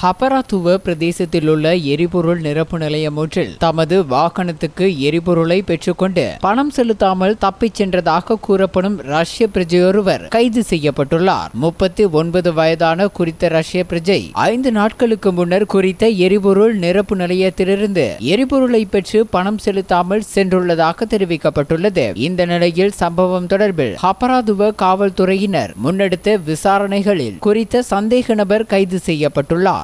ஹபராத்துவ பிரதேசத்திலுள்ள எரிபொருள் நிரப்பு நிலையம் ஒன்றில் தமது வாகனத்துக்கு எரிபொருளை பெற்றுக்கொண்டு பணம் செலுத்தாமல் தப்பிச் சென்றதாக கூறப்படும் ரஷ்ய பிரஜையொருவர் கைது செய்யப்பட்டுள்ளார் முப்பத்தி ஒன்பது வயதான குறித்த ரஷ்ய பிரஜை ஐந்து நாட்களுக்கு முன்னர் குறித்த எரிபொருள் நிரப்பு நிலையத்திலிருந்து எரிபொருளை பெற்று பணம் செலுத்தாமல் சென்றுள்ளதாக தெரிவிக்கப்பட்டுள்ளது இந்த நிலையில் சம்பவம் தொடர்பில் ஹபராதுவ காவல்துறையினர் முன்னெடுத்த விசாரணைகளில் குறித்த சந்தேக நபர் கைது செய்யப்பட்டுள்ளார்